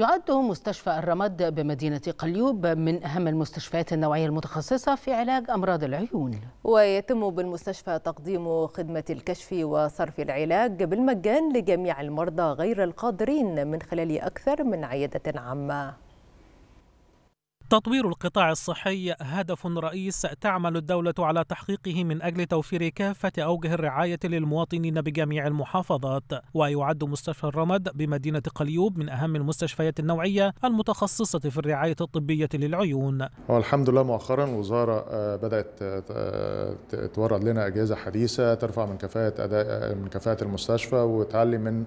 يعد مستشفى الرمد بمدينة قليوب من أهم المستشفيات النوعية المتخصصة في علاج أمراض العيون ويتم بالمستشفى تقديم خدمة الكشف وصرف العلاج بالمجان لجميع المرضى غير القادرين من خلال أكثر من عيادة عامة تطوير القطاع الصحي هدف رئيس تعمل الدولة على تحقيقه من أجل توفير كافة أوجه الرعاية للمواطنين بجميع المحافظات ويعد مستشفى الرمد بمدينة قليوب من أهم المستشفيات النوعية المتخصصة في الرعاية الطبية للعيون الحمد لله مؤخرا الوزارة آه، بدأت آه، آه، تورد لنا أجهزة حديثة ترفع من كفاءة, أداء من كفاءة المستشفى وتعلي من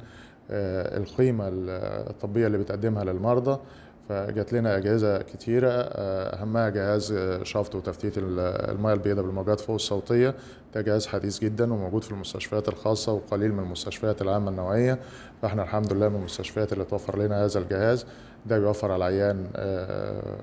القيمة الطبية اللي بتقدمها للمرضى فجات لنا اجهزه كتيره آه، اهمها جهاز آه، شفط وتفتيت المياه البيضاء بالموجات فوق الصوتيه ده جهاز حديث جدا وموجود في المستشفيات الخاصه وقليل من المستشفيات العامه النوعيه فاحنا الحمد لله من المستشفيات اللي توفر لنا هذا الجهاز ده بيوفر على العيان آه،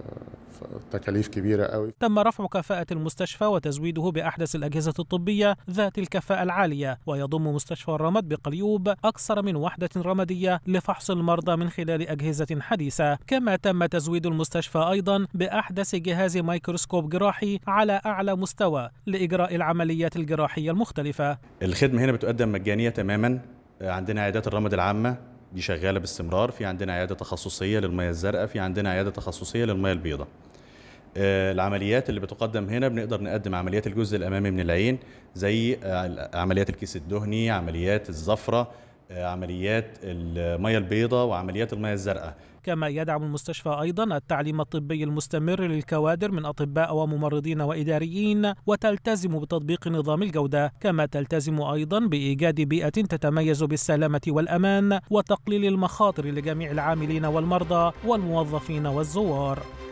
تكاليف كبيره قوي تم رفع كفاءه المستشفى وتزويده باحدث الاجهزه الطبيه ذات الكفاءه العاليه ويضم مستشفى الرمد بقليوب اكثر من وحده رمديه لفحص المرضى من خلال اجهزه حديثه كما تم تزويد المستشفى ايضا باحدث جهاز ميكروسكوب جراحي على اعلى مستوى لاجراء العمليات الجراحيه المختلفه الخدمه هنا بتقدم مجانيه تماما عندنا عيادات الرمد العامه دي شغاله باستمرار في عندنا عياده تخصصيه للميه الزرقاء في عندنا عياده تخصصيه للميه البيضاء آه، العمليات اللي بتقدم هنا بنقدر نقدم عمليات الجزء الامامي من العين زي آه، عمليات الكيس الدهني عمليات الزفره عمليات المية البيضاء وعمليات المية الزرقاء كما يدعم المستشفى أيضا التعليم الطبي المستمر للكوادر من أطباء وممرضين وإداريين وتلتزم بتطبيق نظام الجودة كما تلتزم أيضا بإيجاد بيئة تتميز بالسلامة والأمان وتقليل المخاطر لجميع العاملين والمرضى والموظفين والزوار